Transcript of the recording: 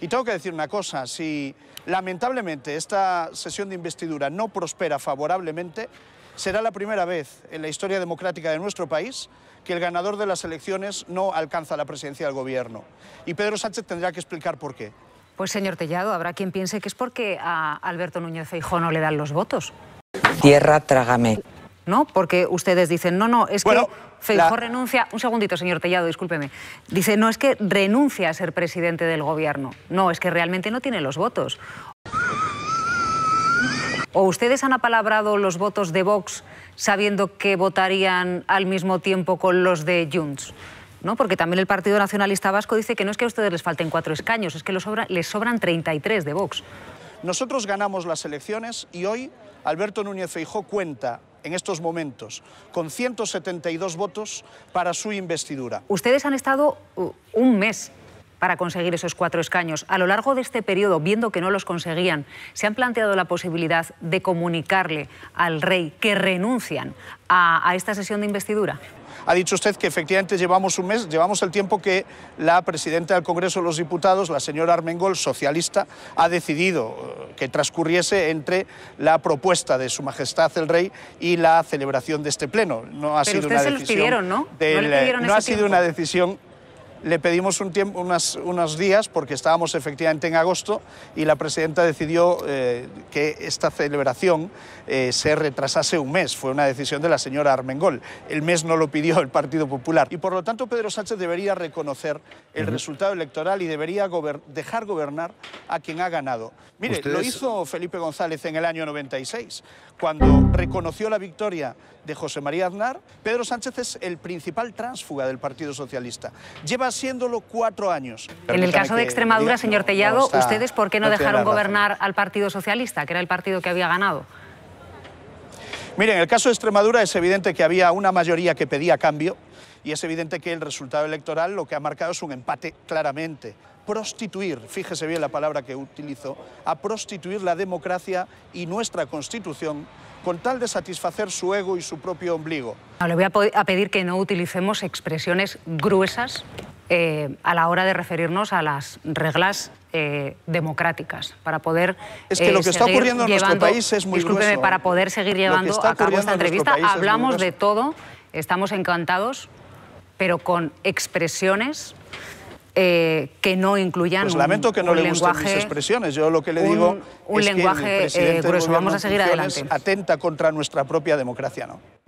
Y tengo que decir una cosa, si lamentablemente esta sesión de investidura no prospera favorablemente, será la primera vez en la historia democrática de nuestro país que el ganador de las elecciones no alcanza la presidencia del gobierno. Y Pedro Sánchez tendrá que explicar por qué. Pues señor Tellado, habrá quien piense que es porque a Alberto Núñez Feijóo no le dan los votos. Tierra, trágame. Porque ustedes dicen, no, no, es que Feijóo renuncia... Un segundito, señor Tellado, discúlpeme. Dice, no, es que renuncia a ser presidente del gobierno. No, es que realmente no tiene los votos. ¿O ustedes han apalabrado los votos de Vox sabiendo que votarían al mismo tiempo con los de Junts? ¿No? Porque también el Partido Nacionalista Vasco dice que no es que a ustedes les falten cuatro escaños, es que les sobran 33 de Vox. Nosotros ganamos las elecciones y hoy Alberto Núñez Feijó cuenta en estos momentos, con 172 votos para su investidura. Ustedes han estado uh, un mes para conseguir esos cuatro escaños. A lo largo de este periodo, viendo que no los conseguían, se han planteado la posibilidad de comunicarle al rey que renuncian a, esta sesión de investidura. Ha dicho usted que efectivamente llevamos un mes, llevamos el tiempo que la presidenta del Congreso de los Diputados, la señora Armengol, socialista, ha decidido eh, que transcurriese entre la propuesta de Su Majestad el Rey y la celebración de este pleno. No ha sido una ¿no? ha sido una decisión le pedimos un tiempo, unas, unos días porque estábamos efectivamente en agosto y la presidenta decidió eh, que esta celebración eh, se retrasase un mes. Fue una decisión de la señora Armengol. El mes no lo pidió el Partido Popular. Y por lo tanto Pedro Sánchez debería reconocer el resultado electoral y debería dejar gobernar a quien ha ganado. Mire, lo hizo Felipe González en el año 96, cuando reconoció la victoria de José María Aznar. Pedro Sánchez es el principal tránsfuga del Partido Socialista. Lleva haciéndolo cuatro años. En el caso de Extremadura, señor Tellado, ¿ustedes por qué no, dejaron gobernar al Partido Socialista, que era el partido que había ganado? Miren, en el caso de Extremadura es evidente que había una mayoría que pedía cambio y es evidente que el resultado electoral lo que ha marcado es un empate claramente. Prostituir, fíjese bien la palabra que utilizo, a prostituir la democracia y nuestra constitución con tal de satisfacer su ego y su propio ombligo. le voy a pedir que no utilicemos expresiones gruesas eh, a la hora de referirnos a las reglas eh, democráticas para poder es que lo que eh, está ocurriendo en nuestro país es muy grueso. para poder seguir llevando a cabo esta entrevista hablamos de todo estamos encantados pero con expresiones eh, que no incluyan pues lamento que no le gusten mis expresiones. Yo lo que le digo un, un lenguaje que el eh, presidente grueso. Vamos a seguir adelante. Atenta contra nuestra propia democracia, ¿no?